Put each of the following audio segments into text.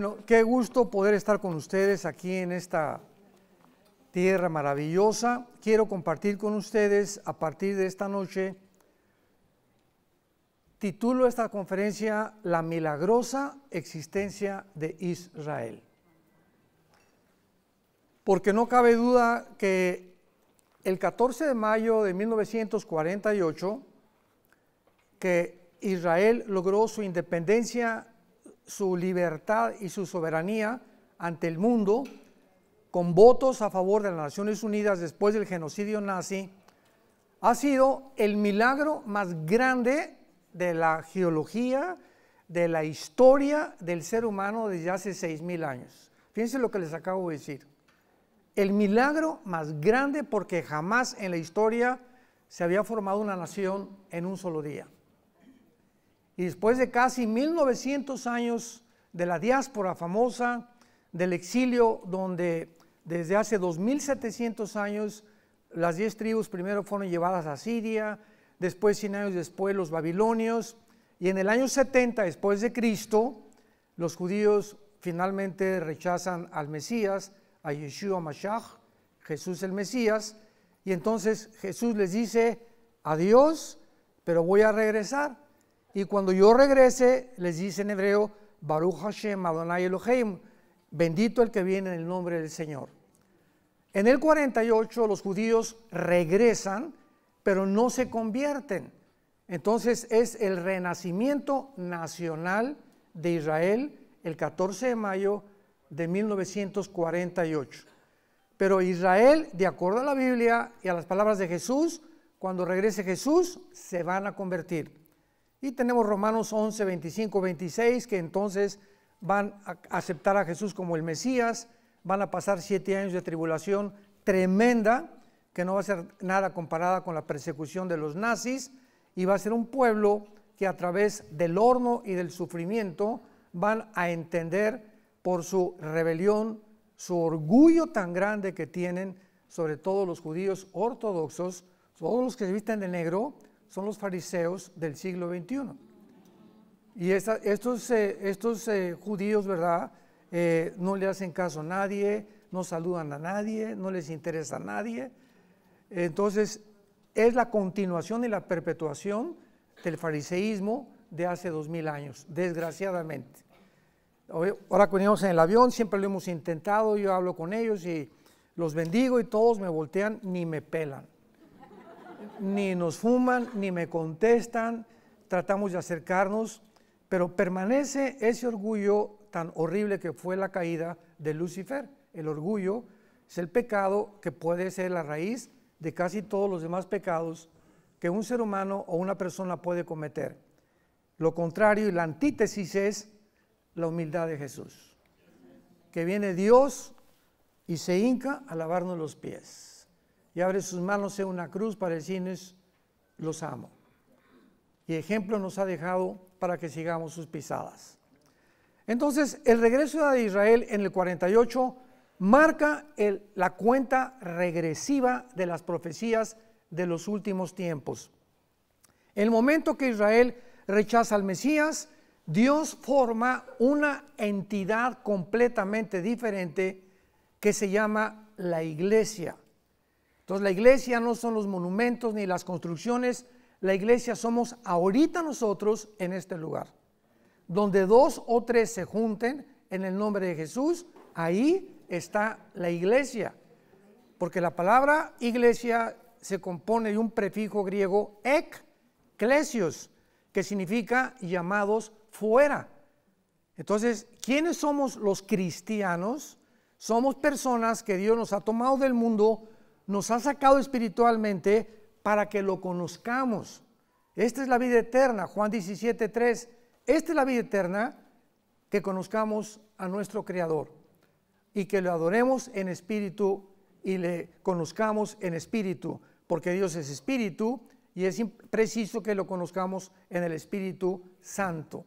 Bueno, qué gusto poder estar con ustedes aquí en esta tierra maravillosa. Quiero compartir con ustedes a partir de esta noche, titulo esta conferencia La milagrosa existencia de Israel. Porque no cabe duda que el 14 de mayo de 1948, que Israel logró su independencia su libertad y su soberanía ante el mundo con votos a favor de las Naciones Unidas después del genocidio nazi, ha sido el milagro más grande de la geología, de la historia del ser humano desde hace 6.000 años. Fíjense lo que les acabo de decir. El milagro más grande porque jamás en la historia se había formado una nación en un solo día. Y después de casi 1900 años de la diáspora famosa, del exilio, donde desde hace 2700 años las 10 tribus primero fueron llevadas a Siria, después 100 años después los babilonios, y en el año 70 después de Cristo, los judíos finalmente rechazan al Mesías, a Yeshua Mashach, Jesús el Mesías, y entonces Jesús les dice, adiós, pero voy a regresar. Y cuando yo regrese, les dice en hebreo, Baruch Hashem Adonai Eloheim, bendito el que viene en el nombre del Señor. En el 48 los judíos regresan, pero no se convierten. Entonces es el renacimiento nacional de Israel el 14 de mayo de 1948. Pero Israel, de acuerdo a la Biblia y a las palabras de Jesús, cuando regrese Jesús, se van a convertir. Y tenemos Romanos 11, 25, 26, que entonces van a aceptar a Jesús como el Mesías, van a pasar siete años de tribulación tremenda, que no va a ser nada comparada con la persecución de los nazis, y va a ser un pueblo que a través del horno y del sufrimiento van a entender por su rebelión, su orgullo tan grande que tienen, sobre todo los judíos ortodoxos, todos los que se visten de negro, son los fariseos del siglo XXI. Y estos, eh, eh, judíos, ¿verdad? Eh, no le hacen caso a nadie, no saludan a nadie, no les interesa a nadie. Entonces, es la continuación y la perpetuación del fariseísmo de hace dos mil años, desgraciadamente. Ahora cuando íbamos en el avión, siempre lo hemos intentado, yo hablo con ellos y los bendigo y todos me voltean ni me pelan ni nos fuman, ni me contestan, tratamos de acercarnos, pero permanece ese orgullo tan horrible que fue la caída de Lucifer. El orgullo es el pecado que puede ser la raíz de casi todos los demás pecados que un ser humano o una persona puede cometer. Lo contrario y la antítesis es la humildad de Jesús, que viene Dios y se hinca a lavarnos los pies y abre sus manos en una cruz para decirnos, los amo. Y ejemplo nos ha dejado para que sigamos sus pisadas. Entonces, el regreso de Israel en el 48 marca la cuenta regresiva de las profecías de los últimos tiempos. El momento que Israel rechaza al Mesías, Dios forma una entidad completamente diferente que se llama la iglesia entonces la iglesia no son los monumentos ni las construcciones, la iglesia somos ahorita nosotros en este lugar. Donde dos o tres se junten en el nombre de Jesús, ahí está la iglesia. Porque la palabra iglesia se compone de un prefijo griego ek, klesios, que significa llamados fuera. Entonces, ¿quiénes somos los cristianos? Somos personas que Dios nos ha tomado del mundo nos ha sacado espiritualmente para que lo conozcamos. Esta es la vida eterna, Juan 17, 3. Esta es la vida eterna, que conozcamos a nuestro Creador y que lo adoremos en espíritu y le conozcamos en espíritu, porque Dios es espíritu y es preciso que lo conozcamos en el Espíritu Santo.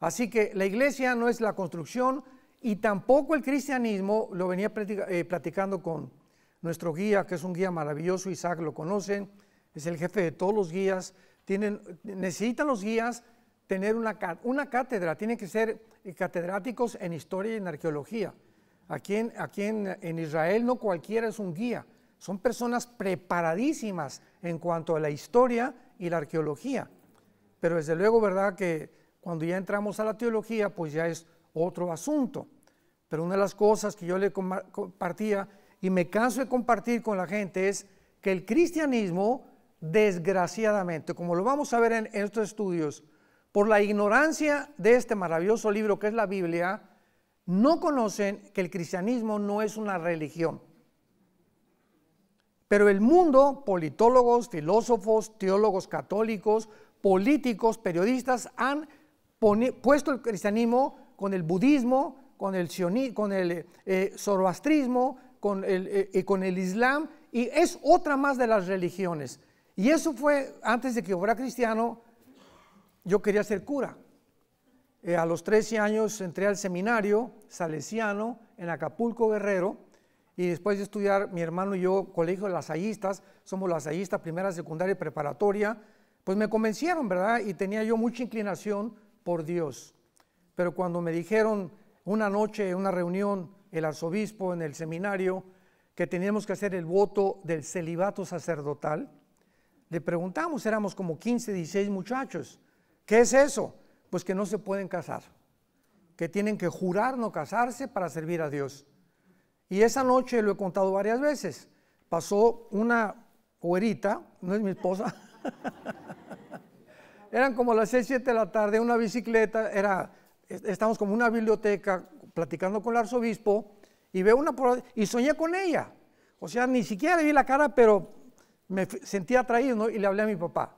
Así que la iglesia no es la construcción y tampoco el cristianismo, lo venía eh, platicando con nuestro guía, que es un guía maravilloso, Isaac lo conocen, es el jefe de todos los guías, tienen, necesitan los guías tener una, una cátedra, tienen que ser eh, catedráticos en historia y en arqueología. Aquí, en Israel no cualquiera es un guía, son personas preparadísimas en cuanto a la historia y la arqueología. Pero desde luego, ¿verdad? Que cuando ya entramos a la teología, pues ya es otro asunto. Pero una de las cosas que yo le compartía y me canso de compartir con la gente es que el cristianismo, desgraciadamente, como lo vamos a ver en, estos estudios, por la ignorancia de este maravilloso libro que es la Biblia, no conocen que el cristianismo no es una religión. Pero el mundo, politólogos, filósofos, teólogos católicos, políticos, periodistas, han puesto el cristianismo con el budismo, con el, con el eh, eh, zoroastrismo, con el, eh, con el Islam, y es otra más de las religiones. Y eso fue antes de que yo fuera cristiano, yo quería ser cura. Eh, a los 13 años entré al seminario salesiano en Acapulco Guerrero y después de estudiar mi hermano y yo colegio de lasallistas, somos lasallistas primera, secundaria y preparatoria, pues me convencieron, ¿verdad? Y tenía yo mucha inclinación por Dios. Pero cuando me dijeron una noche en una reunión, el arzobispo en el seminario que teníamos que hacer el voto del celibato sacerdotal, le preguntamos, éramos como 15, 16 muchachos, ¿qué es eso? Pues que no se pueden casar, que tienen que jurar no casarse para servir a Dios. Y esa noche, lo he contado varias veces, pasó una güerita, no es mi esposa, eran como las 6, 7 de la tarde, una bicicleta, era, estamos como una biblioteca platicando con el arzobispo y veo una y soñé con ella. O sea, ni siquiera le vi la cara, pero me sentí atraído ¿no? y le hablé a mi papá.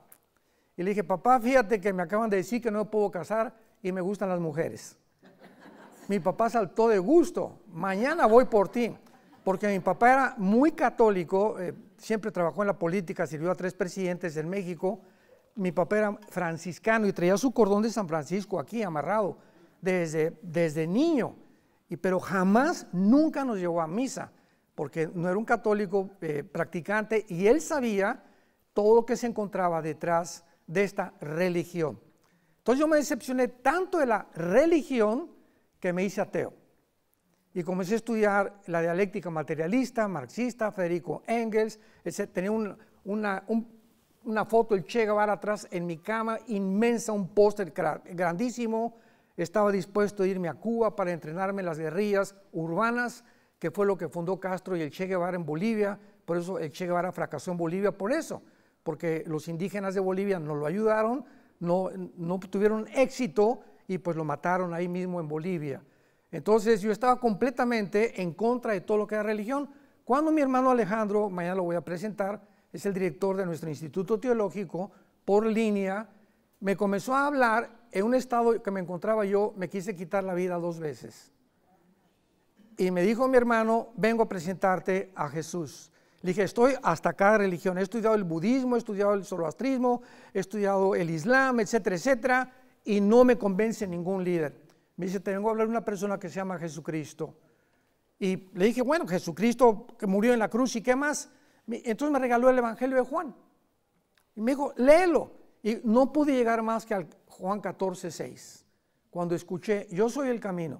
Y le dije, papá, fíjate que me acaban de decir que no puedo casar y me gustan las mujeres. mi papá saltó de gusto, mañana voy por ti. Porque mi papá era muy católico, eh, siempre trabajó en la política, sirvió a tres presidentes en México. Mi papá era franciscano y traía su cordón de San Francisco aquí amarrado desde, desde niño pero jamás, nunca nos llevó a misa, porque no era un católico eh, practicante y él sabía todo lo que se encontraba detrás de esta religión. Entonces yo me decepcioné tanto de la religión que me hice ateo. Y comencé a estudiar la dialéctica materialista, marxista, Federico Engels, Tenía una, una, foto del Che Guevara atrás en mi cama, inmensa, un póster grandísimo, estaba dispuesto a irme a Cuba para entrenarme en las guerrillas urbanas, que fue lo que fundó Castro y el Che Guevara en Bolivia. Por eso el Che Guevara fracasó en Bolivia, por eso, porque los indígenas de Bolivia no lo ayudaron, no, no tuvieron éxito y pues lo mataron ahí mismo en Bolivia. Entonces yo estaba completamente en contra de todo lo que era religión. Cuando mi hermano Alejandro, mañana lo voy a presentar, es el director de nuestro instituto teológico, por línea, me comenzó a hablar en un estado que me encontraba yo, me quise quitar la vida dos veces. Y me dijo mi hermano, vengo a presentarte a Jesús. Le dije, estoy hasta cada religión. He estudiado el budismo, he estudiado el zoroastrismo, he estudiado el islam, etcétera, etcétera, y no me convence ningún líder. Me dice, te vengo a hablar de una persona que se llama Jesucristo. Y le dije, bueno, Jesucristo que murió en la cruz y qué más. Entonces me regaló el Evangelio de Juan. Y me dijo, léelo. Y no pude llegar más que al, Juan 14, 6, cuando escuché, yo soy el camino,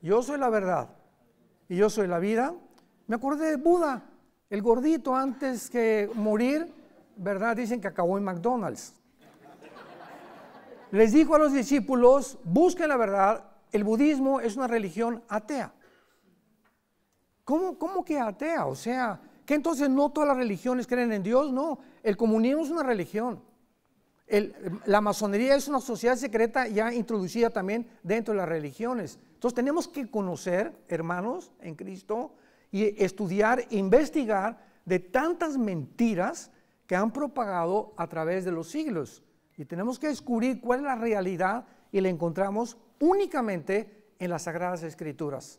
yo soy la verdad y yo soy la vida, me acordé de Buda, el gordito antes que morir, ¿verdad? Dicen que acabó en McDonald's. Les dijo a los discípulos, busquen la verdad, el budismo es una religión atea. ¿Cómo, cómo que atea? O sea, que entonces no todas las religiones creen en Dios, no, el comunismo es una religión la masonería es una sociedad secreta ya introducida también dentro de las religiones. Entonces tenemos que conocer, hermanos, en Cristo, y estudiar, investigar de tantas mentiras que han propagado a través de los siglos. Y tenemos que descubrir cuál es la realidad y la encontramos únicamente en las Sagradas Escrituras.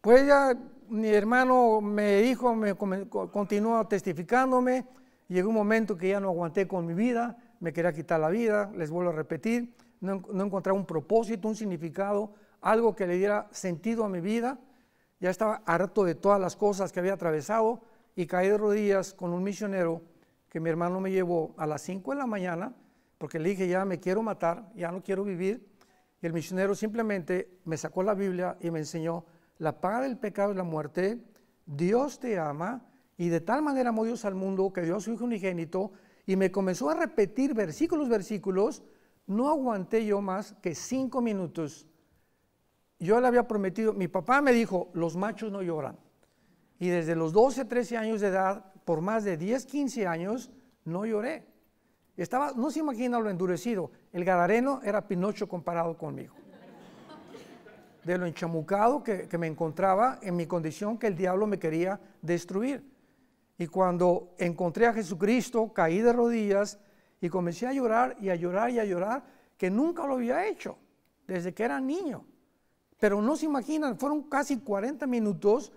Pues ya mi hermano me dijo, me continúa testificándome Llegó un momento que ya no aguanté con mi vida, me quería quitar la vida, les vuelvo a repetir, no, encontraba un propósito, un significado, algo que le diera sentido a mi vida. Ya estaba harto de todas las cosas que había atravesado y caí de rodillas con un misionero que mi hermano me llevó a las 5 de la mañana, porque le dije, ya me quiero matar, ya no quiero vivir. Y el misionero simplemente me sacó la Biblia y me enseñó, la paga del pecado y la muerte, Dios te ama, y de tal manera amó Dios al mundo que Dios a su Hijo unigénito y me comenzó a repetir versículos, versículos. No aguanté yo más que cinco minutos. Yo le había prometido, mi papá me dijo, los machos no lloran. Y desde los 12, 13 años de edad, por más de 10, 15 años, no lloré. Estaba, no se imagina lo endurecido. El gadareno era Pinocho comparado conmigo. De lo enchamucado que, que me encontraba en mi condición que el diablo me quería destruir. Y cuando encontré a Jesucristo, caí de rodillas y comencé a llorar y a llorar y a llorar, que nunca lo había hecho, desde que era niño. Pero no se imaginan, fueron casi 40 minutos,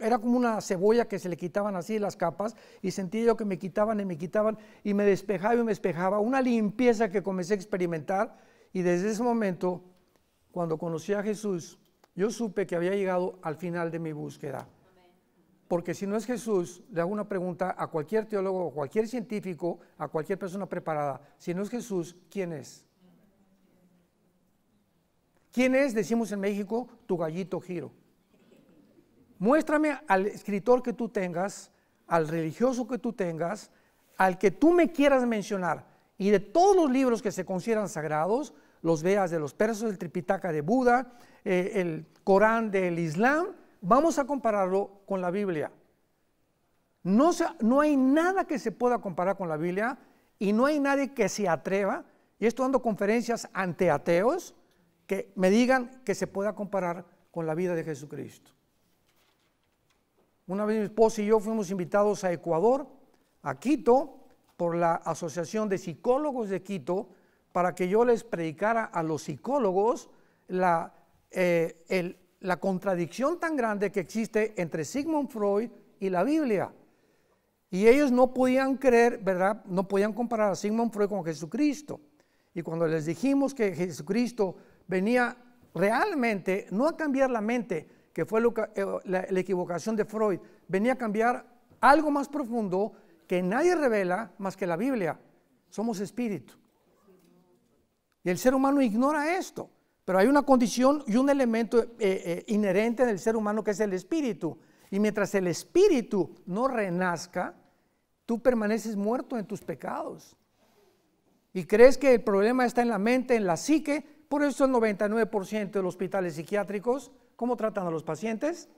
era como una cebolla que se le quitaban así las capas, y sentí yo que me quitaban y me quitaban, y me despejaba y me despejaba, una limpieza que comencé a experimentar, y desde ese momento, cuando conocí a Jesús, yo supe que había llegado al final de mi búsqueda porque si no es Jesús, le hago una pregunta a cualquier teólogo, a cualquier científico, a cualquier persona preparada, si no es Jesús, ¿quién es? ¿Quién es, decimos en México, tu gallito giro? Muéstrame al escritor que tú tengas, al religioso que tú tengas, al que tú me quieras mencionar, y de todos los libros que se consideran sagrados, los veas de los persos, el Tripitaka de Buda, eh, el Corán del Islam, Vamos a compararlo con la Biblia. No, no hay nada que se pueda comparar con la Biblia y no hay nadie que se atreva, y estoy dando conferencias ante ateos, que me digan que se pueda comparar con la vida de Jesucristo. Una vez mi esposa y yo fuimos invitados a Ecuador, a Quito, por la Asociación de Psicólogos de Quito, para que yo les predicara a los psicólogos la, eh, el, la contradicción tan grande que existe entre Sigmund Freud y la Biblia. Y ellos no podían creer, ¿verdad? No podían comparar a Sigmund Freud con Jesucristo. Y cuando les dijimos que Jesucristo venía realmente, no a cambiar la mente, que fue eh, la equivocación de Freud, venía a cambiar algo más profundo que nadie revela más que la Biblia. Somos espíritu. Y el ser humano ignora esto. Pero hay una condición y un elemento eh, eh, inherente en inherente del ser humano que es el espíritu. Y mientras el espíritu no renazca, tú permaneces muerto en tus pecados. Y crees que el problema está en la mente, en la psique. Por eso el 99% de los hospitales psiquiátricos, ¿cómo tratan a los pacientes?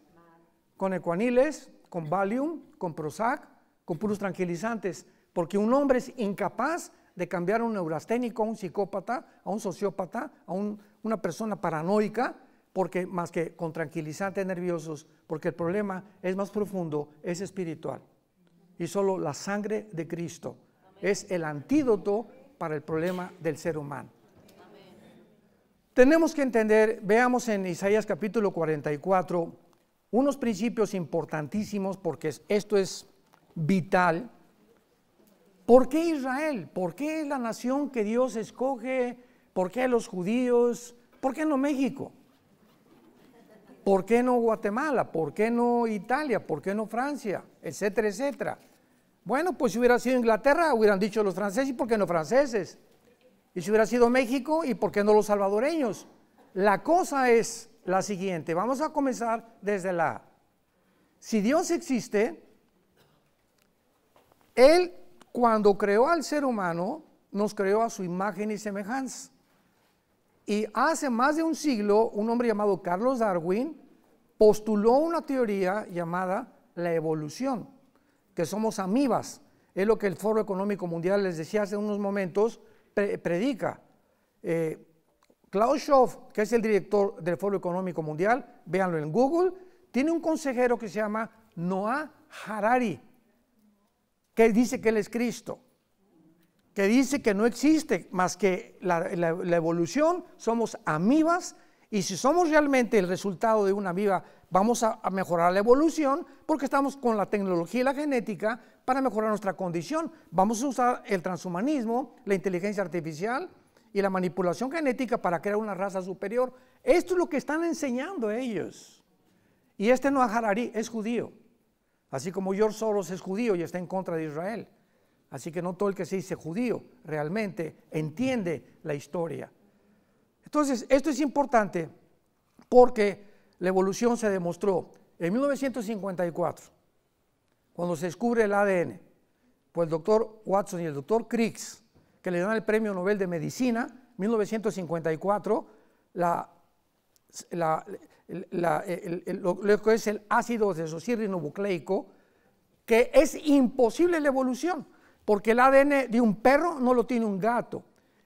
Con ecuaniles, con Valium, con Prozac, con puros tranquilizantes. Porque un hombre es incapaz de cambiar a un neurasténico, a un psicópata, a un sociópata, a un una persona paranoica porque más que con tranquilizantes nerviosos, porque el problema es más profundo, es espiritual. Y solo la sangre de Cristo es el antídoto para el problema del ser humano. Tenemos que entender, veamos en Isaías capítulo 44, unos principios importantísimos, porque esto es vital. ¿Por qué Israel? ¿Por qué es la nación que Dios escoge? ¿Por qué los judíos? ¿Por qué no México? ¿Por qué no Guatemala? ¿Por qué no Italia? ¿Por qué no Francia? Etcétera, etcétera. Bueno, pues si hubiera sido Inglaterra, hubieran dicho los franceses, ¿y por qué no franceses? Y si hubiera sido México, ¿y por qué no los salvadoreños? La cosa es la siguiente, vamos a comenzar desde la Si Dios existe, Él cuando creó al ser humano, nos creó a su imagen y semejanza. Y hace más de un siglo, un hombre llamado Carlos Darwin postuló una teoría llamada la evolución, que somos amibas. Es lo que el Foro Económico Mundial, les decía hace unos momentos, predica. Eh, Klaus Schoff, que es el director del Foro Económico Mundial, véanlo en Google, tiene un consejero que se llama Noah Harari, que dice que él es Cristo que dice que no existe más que la, evolución, somos amibas y si somos realmente el resultado de una amiba, vamos a, mejorar la evolución porque estamos con la tecnología y la genética para mejorar nuestra condición. Vamos a usar el transhumanismo, la inteligencia artificial y la manipulación genética para crear una raza superior. Esto es lo que están enseñando ellos. Y este no es Harari, es judío. Así como George Soros es judío y está en contra de Israel. Así que no todo el que se dice judío realmente entiende la historia. Entonces, esto es importante porque la evolución se demostró en 1954, cuando se descubre el ADN, por pues el doctor Watson y el doctor Crix, que le dan el premio Nobel de Medicina, 1954, lo, que es el ácido bucleico, que es imposible la evolución. Porque el ADN de un perro no lo tiene un gato.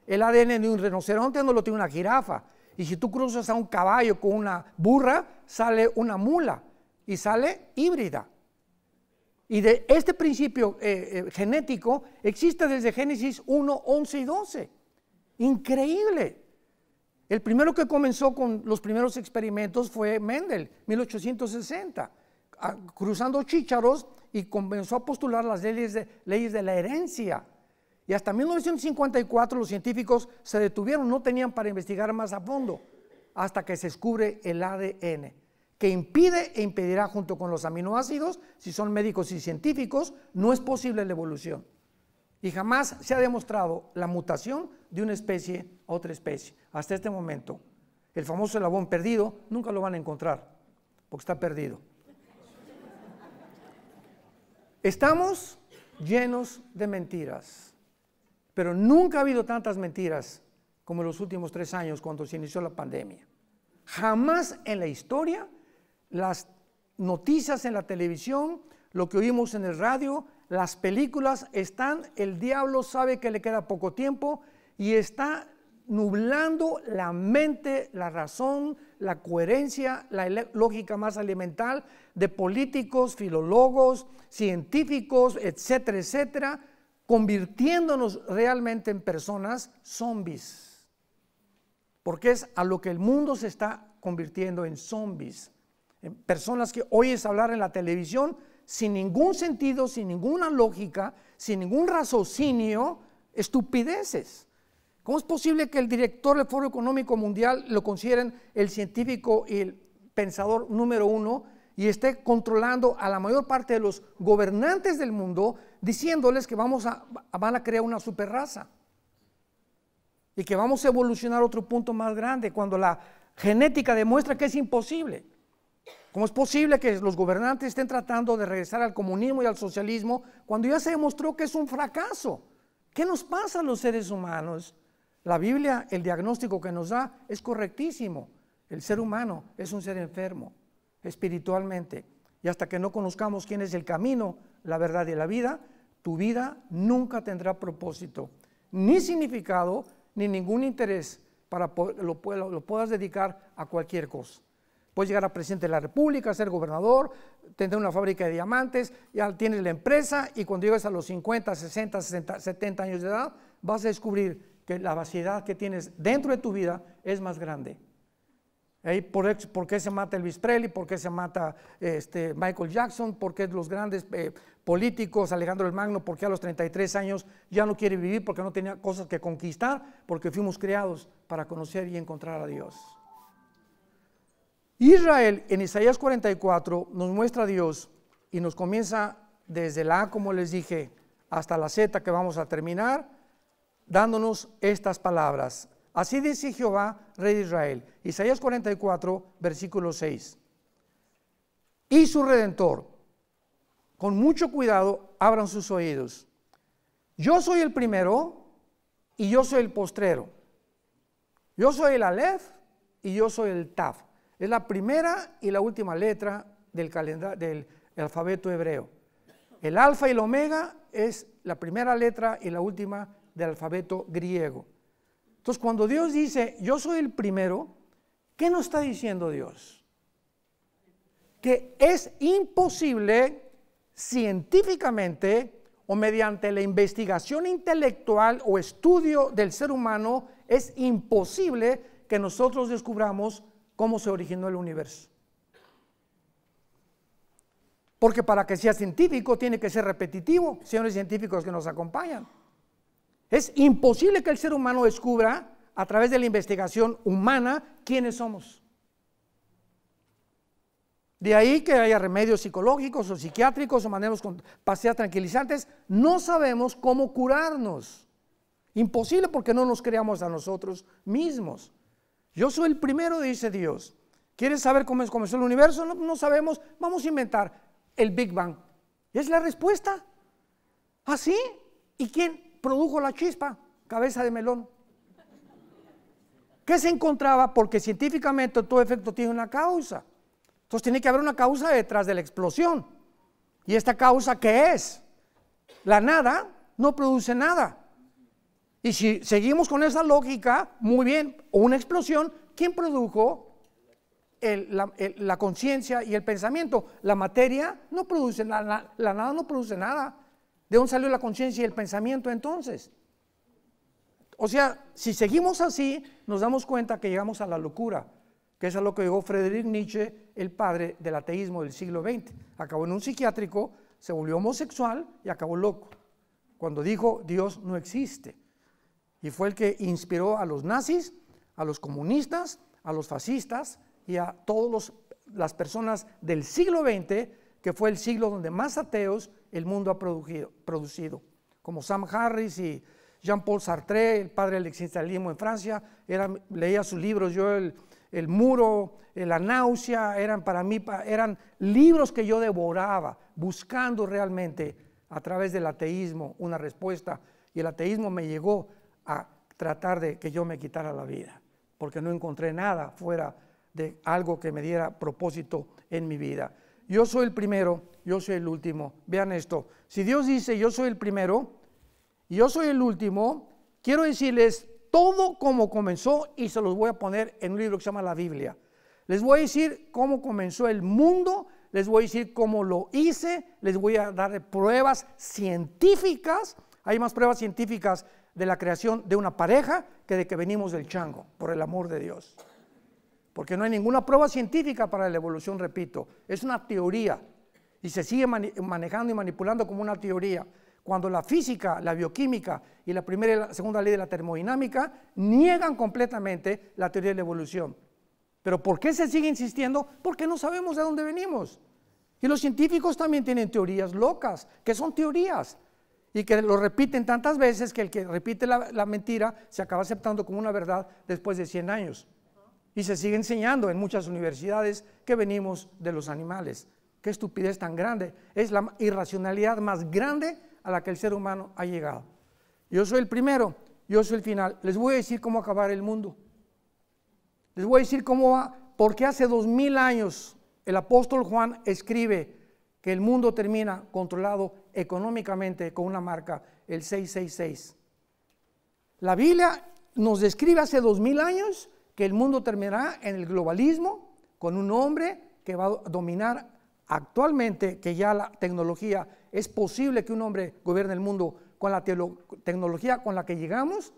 El ADN de un rinoceronte no lo tiene una jirafa. Y si tú cruzas a un caballo con una burra, sale una mula y sale híbrida. Y de este principio eh, eh, genético existe desde Génesis 1, 11 y 12. Increíble. El primero que comenzó con los primeros experimentos fue Mendel, 1860 cruzando chícharos y comenzó a postular las leyes de, leyes de la herencia. Y hasta 1954 los científicos se detuvieron, no tenían para investigar más a fondo, hasta que se descubre el ADN, que impide e impedirá junto con los aminoácidos, si son médicos y científicos, no es posible la evolución. Y jamás se ha demostrado la mutación de una especie a otra especie, hasta este momento. El famoso elabón perdido nunca lo van a encontrar, porque está perdido. Estamos llenos de mentiras, pero nunca ha habido tantas mentiras como en los últimos tres años cuando se inició la pandemia. Jamás en la historia las noticias en la televisión, lo que oímos en el radio, las películas están, el diablo sabe que le queda poco tiempo y está nublando la mente, la razón, la coherencia, la lógica más elemental de políticos, filólogos, científicos, etcétera, etcétera, convirtiéndonos realmente en personas zombies. Porque es a lo que el mundo se está convirtiendo en zombies. En personas que oyes hablar en la televisión sin ningún sentido, sin ninguna lógica, sin ningún raciocinio, estupideces. ¿Cómo es posible que el director del Foro Económico Mundial lo consideren el científico y el pensador número uno y esté controlando a la mayor parte de los gobernantes del mundo diciéndoles que vamos a, van a crear una superraza? Y que vamos a evolucionar a otro punto más grande cuando la genética demuestra que es imposible. ¿Cómo es posible que los gobernantes estén tratando de regresar al comunismo y al socialismo cuando ya se demostró que es un fracaso? ¿Qué nos pasa a los seres humanos? La Biblia, el diagnóstico que nos da es correctísimo. El ser humano es un ser enfermo espiritualmente. Y hasta que no conozcamos quién es el camino, la verdad y la vida, tu vida nunca tendrá propósito, ni significado, ni ningún interés para lo, puedas dedicar a cualquier cosa. Puedes llegar a presidente de la República, ser gobernador, tener una fábrica de diamantes, ya tienes la empresa y cuando llegues a los 50, 60, 60, 70 años de edad, vas a descubrir que la vaciedad que tienes dentro de tu vida es más grande. ¿Por, qué se mata Elvis Presley? ¿Por qué se mata este, Michael Jackson? ¿Por qué los grandes eh, políticos, Alejandro el Magno, por qué a los 33 años ya no quiere vivir porque no tenía cosas que conquistar? Porque fuimos creados para conocer y encontrar a Dios. Israel en Isaías 44 nos muestra a Dios y nos comienza desde la A, como les dije, hasta la Z que vamos a terminar dándonos estas palabras. Así dice Jehová, rey de Israel. Isaías 44, versículo 6. Y su redentor, con mucho cuidado, abran sus oídos. Yo soy el primero y yo soy el postrero. Yo soy el Aleph y yo soy el Taf. Es la primera y la última letra del, del alfabeto hebreo. El alfa y el omega es la primera letra y la última del alfabeto griego. Entonces, cuando Dios dice, yo soy el primero, ¿qué nos está diciendo Dios? Que es imposible científicamente o mediante la investigación intelectual o estudio del ser humano, es imposible que nosotros descubramos cómo se originó el universo. Porque para que sea científico tiene que ser repetitivo, señores científicos que nos acompañan. Es imposible que el ser humano descubra a través de la investigación humana quiénes somos. De ahí que haya remedios psicológicos o psiquiátricos o maneras con paseas tranquilizantes, no sabemos cómo curarnos. Imposible porque no nos creamos a nosotros mismos. Yo soy el primero, dice Dios. ¿Quieres saber cómo es, comenzó el universo? No, sabemos. Vamos a inventar el Big Bang. ¿Es la respuesta? ¿Así? ¿Ah, ¿Y quién? produjo la chispa? Cabeza de melón. ¿Qué se encontraba? Porque científicamente todo efecto tiene una causa. Entonces tiene que haber una causa detrás de la explosión. ¿Y esta causa qué es? La nada no produce nada. Y si seguimos con esa lógica, muy bien, una explosión, ¿quién produjo la, conciencia y el pensamiento? La materia no produce nada, la, la nada no produce nada. ¿De dónde salió la conciencia y el pensamiento entonces? O sea, si seguimos así, nos damos cuenta que llegamos a la locura, que es a lo que llegó Friedrich Nietzsche, el padre del ateísmo del siglo XX. Acabó en un psiquiátrico, se volvió homosexual y acabó loco, cuando dijo Dios no existe. Y fue el que inspiró a los nazis, a los comunistas, a los fascistas y a todas las personas del siglo XX, que fue el siglo donde más ateos el mundo ha producido, como Sam Harris y Jean-Paul Sartre, el padre del existencialismo en Francia, leía sus libros, yo el, el muro, la náusea, eran para mí, eran libros que yo devoraba, buscando realmente a través del ateísmo una respuesta. Y el ateísmo me llegó a tratar de que yo me quitara la vida, porque no encontré nada fuera de algo que me diera propósito en mi vida yo soy el primero, yo soy el último. Vean esto, si Dios dice yo soy el primero, yo soy el último, quiero decirles todo como comenzó y se los voy a poner en un libro que se llama la Biblia. Les voy a decir cómo comenzó el mundo, les voy a decir cómo lo hice, les voy a dar pruebas científicas. Hay más pruebas científicas de la creación de una pareja que de que venimos del chango, por el amor de Dios porque no hay ninguna prueba científica para la evolución, repito, es una teoría y se sigue manejando y manipulando como una teoría, cuando la física, la bioquímica y la primera y la segunda ley de la termodinámica niegan completamente la teoría de la evolución. Pero ¿por qué se sigue insistiendo? Porque no sabemos de dónde venimos. Y los científicos también tienen teorías locas, que son teorías, y que lo repiten tantas veces que el que repite la, la mentira se acaba aceptando como una verdad después de 100 años. Y se sigue enseñando en muchas universidades que venimos de los animales. Qué estupidez tan grande. Es la irracionalidad más grande a la que el ser humano ha llegado. Yo soy el primero, yo soy el final. Les voy a decir cómo acabar el mundo. Les voy a decir cómo va, porque hace dos mil años el apóstol Juan escribe que el mundo termina controlado económicamente con una marca, el 666. La Biblia nos describe hace dos mil años que el mundo terminará en el globalismo con un hombre que va a dominar actualmente, que ya la tecnología, es posible que un hombre gobierne el mundo con la tecnología con la que llegamos,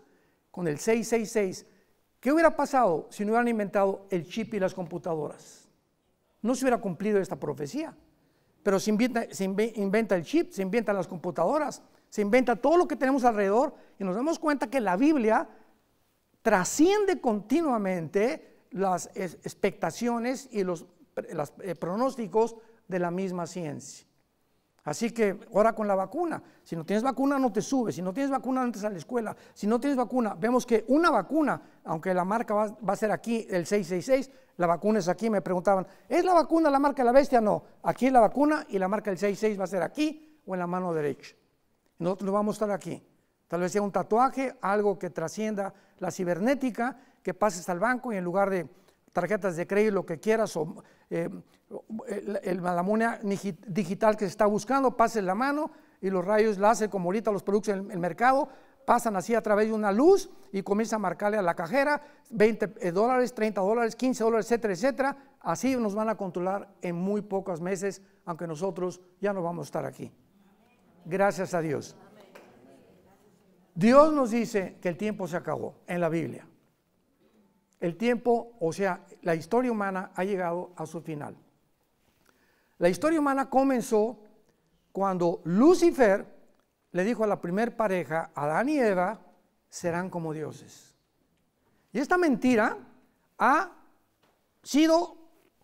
con el 666. ¿Qué hubiera pasado si no hubieran inventado el chip y las computadoras? No se hubiera cumplido esta profecía. Pero se inventa, se inventa el chip, se inventan las computadoras, se inventa todo lo que tenemos alrededor y nos damos cuenta que la Biblia trasciende continuamente las expectaciones y los, eh, pronósticos de la misma ciencia. Así que ahora con la vacuna, si no tienes vacuna no te subes, si no tienes vacuna antes a la escuela, si no tienes vacuna, vemos que una vacuna, aunque la marca va, a ser aquí, el 666, la vacuna es aquí, me preguntaban, ¿es la vacuna la marca de la bestia? No, aquí es la vacuna y la marca del 66 va a ser aquí o en la mano derecha. Nosotros vamos a estar aquí. Tal vez sea un tatuaje, algo que trascienda la cibernética, que pases al banco y en lugar de tarjetas de crédito, lo que quieras, o eh, el, la moneda digital que se está buscando, pases la mano y los rayos láser, como ahorita los productos en el mercado, pasan así a través de una luz y comienza a marcarle a la cajera 20 eh, dólares, 30 dólares, 15 dólares, etcétera, etcétera. Así nos van a controlar en muy pocos meses, aunque nosotros ya no vamos a estar aquí. Gracias a Dios. Dios nos dice que el tiempo se acabó en la Biblia. El tiempo, o sea, la historia humana ha llegado a su final. La historia humana comenzó cuando Lucifer le dijo a la primer pareja, Adán y Eva, serán como dioses. Y esta mentira ha sido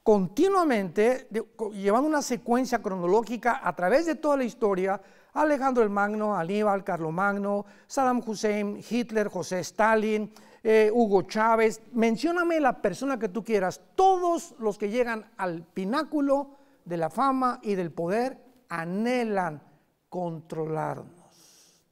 continuamente llevando una secuencia cronológica a través de toda la historia Alejandro el Magno, Aníbal, Magno, Saddam Hussein, Hitler, José Stalin, eh, Hugo Chávez, mencióname la persona que tú quieras, todos los que llegan al pináculo de la fama y del poder anhelan controlarnos.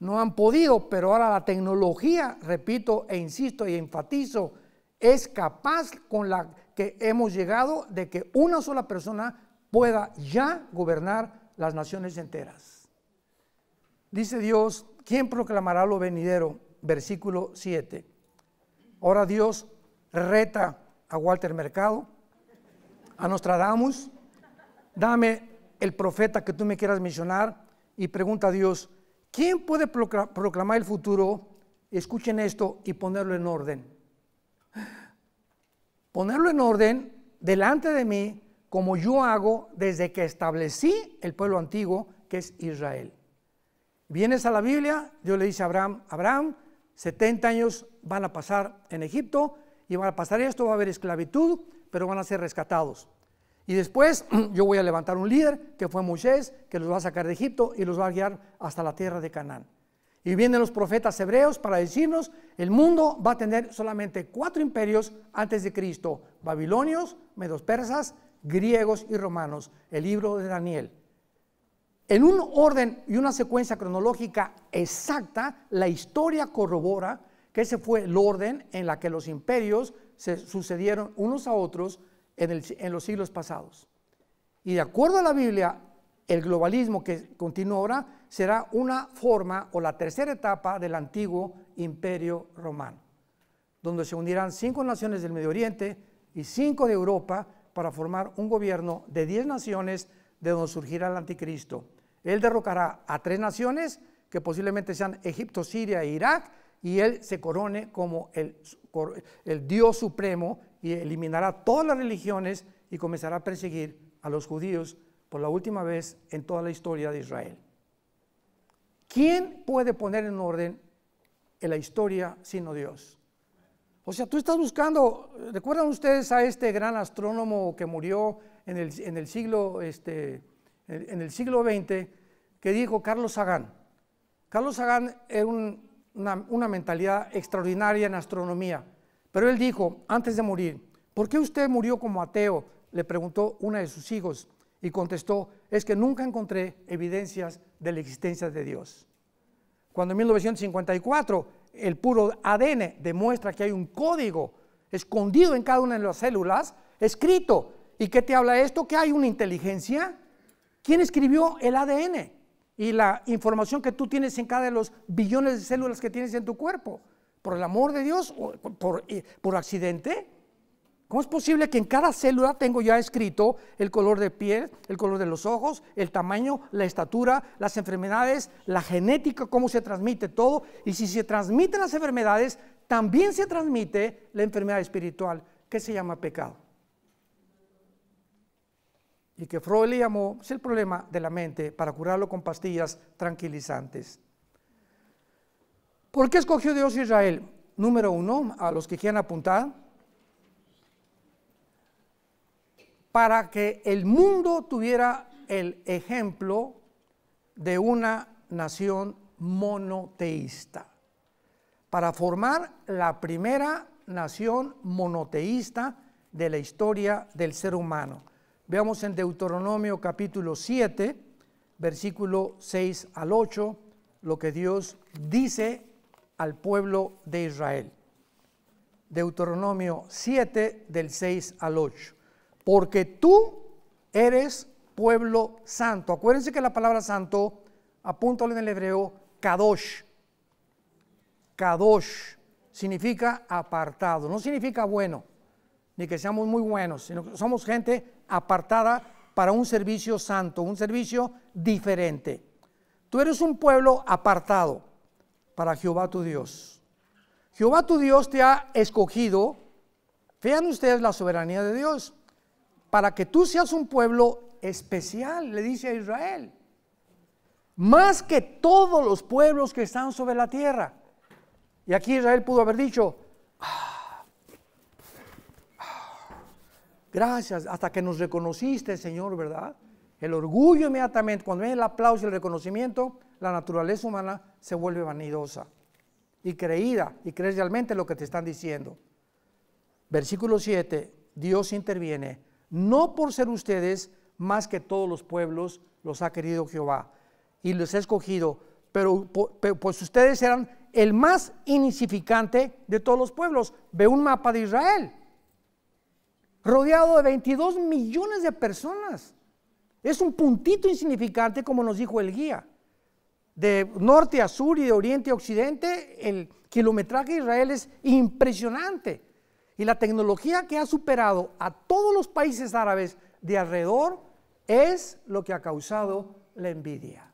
No han podido, pero ahora la tecnología, repito e insisto y enfatizo, es capaz con la que hemos llegado de que una sola persona pueda ya gobernar las naciones enteras. Dice Dios, ¿quién proclamará lo venidero? Versículo 7. Ahora Dios reta a Walter Mercado, a Nostradamus, dame el profeta que tú me quieras mencionar y pregunta a Dios, ¿quién puede proclamar el futuro? Escuchen esto y ponerlo en orden. Ponerlo en orden delante de mí como yo hago desde que establecí el pueblo antiguo que es Israel. Vienes a la Biblia, Dios le dice a Abraham, Abraham, 70 años van a pasar en Egipto y van a pasar esto, va a haber esclavitud, pero van a ser rescatados. Y después yo voy a levantar un líder que fue Moisés, que los va a sacar de Egipto y los va a guiar hasta la tierra de Canaán. Y vienen los profetas hebreos para decirnos, el mundo va a tener solamente cuatro imperios antes de Cristo, babilonios, medos persas, griegos y romanos, el libro de Daniel, en un orden y una secuencia cronológica exacta, la historia corrobora que ese fue el orden en la que los imperios se sucedieron unos a otros en, en los siglos pasados. Y de acuerdo a la Biblia, el globalismo que continúa ahora será una forma o la tercera etapa del antiguo imperio romano, donde se unirán cinco naciones del Medio Oriente y cinco de Europa para formar un gobierno de diez naciones de donde surgirá el anticristo. Él derrocará a tres naciones que posiblemente sean Egipto, Siria e Irak y él se corone como el, Dios supremo y eliminará todas las religiones y comenzará a perseguir a los judíos por la última vez en toda la historia de Israel. ¿Quién puede poner en orden en la historia sino Dios? O sea, tú estás buscando, recuerdan ustedes a este gran astrónomo que murió en el, siglo, este, en el siglo XX, que dijo Carlos Sagan. Carlos Sagan era una, una mentalidad extraordinaria en astronomía, pero él dijo, antes de morir, ¿por qué usted murió como ateo? Le preguntó una de sus hijos y contestó, es que nunca encontré evidencias de la existencia de Dios. Cuando en 1954 el puro ADN demuestra que hay un código escondido en cada una de las células, escrito. ¿Y qué te habla esto? Que hay una inteligencia. ¿Quién escribió el ADN? Y la información que tú tienes en cada de los billones de células que tienes en tu cuerpo. Por el amor de Dios, por, por eh, accidente. ¿Cómo es posible que en cada célula tengo ya escrito el color de piel, el color de los ojos, el tamaño, la estatura, las enfermedades, la genética, cómo se transmite todo? Y si se transmiten las enfermedades, también se transmite la enfermedad espiritual, que se llama pecado. Y que Freud le llamó, es el problema de la mente, para curarlo con pastillas tranquilizantes. ¿Por qué escogió Dios Israel? Número uno, a los que quieran apuntar para que el mundo tuviera el ejemplo de una nación monoteísta, para formar la primera nación monoteísta de la historia del ser humano. Veamos en Deuteronomio capítulo 7, versículo 6 al 8, lo que Dios dice al pueblo de Israel. Deuteronomio 7 del 6 al 8 porque tú eres pueblo santo. Acuérdense que la palabra santo, apúntalo en el hebreo, kadosh. Kadosh significa apartado, no significa bueno, ni que seamos muy buenos, sino que somos gente apartada para un servicio santo, un servicio diferente. Tú eres un pueblo apartado para Jehová tu Dios. Jehová tu Dios te ha escogido. Vean ustedes la soberanía de Dios para que tú seas un pueblo especial, le dice a Israel, más que todos los pueblos que están sobre la tierra. Y aquí Israel pudo haber dicho, ah, ah, gracias, hasta que nos reconociste, Señor, ¿verdad? El orgullo inmediatamente, cuando viene el aplauso y el reconocimiento, la naturaleza humana se vuelve vanidosa y creída y crees realmente lo que te están diciendo. Versículo 7, Dios interviene no por ser ustedes más que todos los pueblos los ha querido Jehová y los ha escogido, pero, pues ustedes eran el más insignificante de todos los pueblos. Ve un mapa de Israel, rodeado de 22 millones de personas. Es un puntito insignificante, como nos dijo el guía. De norte a sur y de oriente a occidente, el kilometraje de Israel es impresionante. Y la tecnología que ha superado a todos los países árabes de alrededor es lo que ha causado la envidia.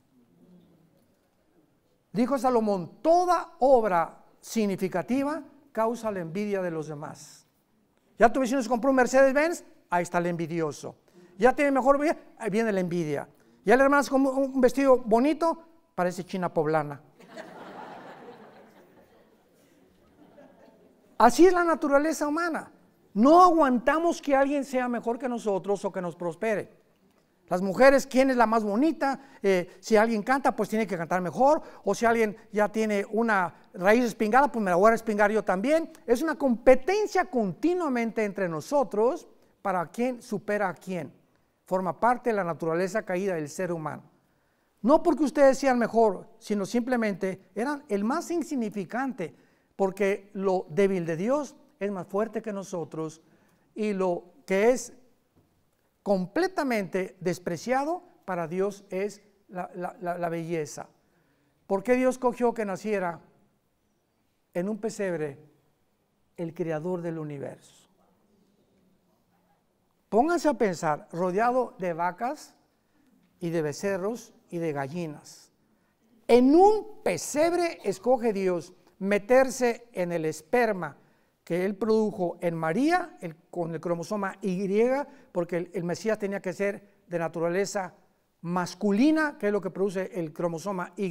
Dijo Salomón, toda obra significativa causa la envidia de los demás. Ya tu vecino se compró un Mercedes-Benz, ahí está el envidioso. Ya tiene mejor vida, ahí viene la envidia. Ya le hermano se un vestido bonito, parece china poblana. Así es la naturaleza humana. No aguantamos que alguien sea mejor que nosotros o que nos prospere. Las mujeres, ¿quién es la más bonita? Eh, si alguien canta, pues tiene que cantar mejor. O si alguien ya tiene una raíz espingada, pues me la voy a espingar yo también. Es una competencia continuamente entre nosotros para quién supera a quién. Forma parte de la naturaleza caída del ser humano. No porque ustedes sean mejor, sino simplemente eran el más insignificante porque lo débil de Dios es más fuerte que nosotros y lo que es completamente despreciado para Dios es la, belleza. ¿Por qué Dios cogió que naciera en un pesebre el creador del universo? Pónganse a pensar, rodeado de vacas y de becerros y de gallinas. En un pesebre escoge Dios meterse en el esperma que él produjo en María con el cromosoma Y, porque el, el, Mesías tenía que ser de naturaleza masculina, que es lo que produce el cromosoma Y,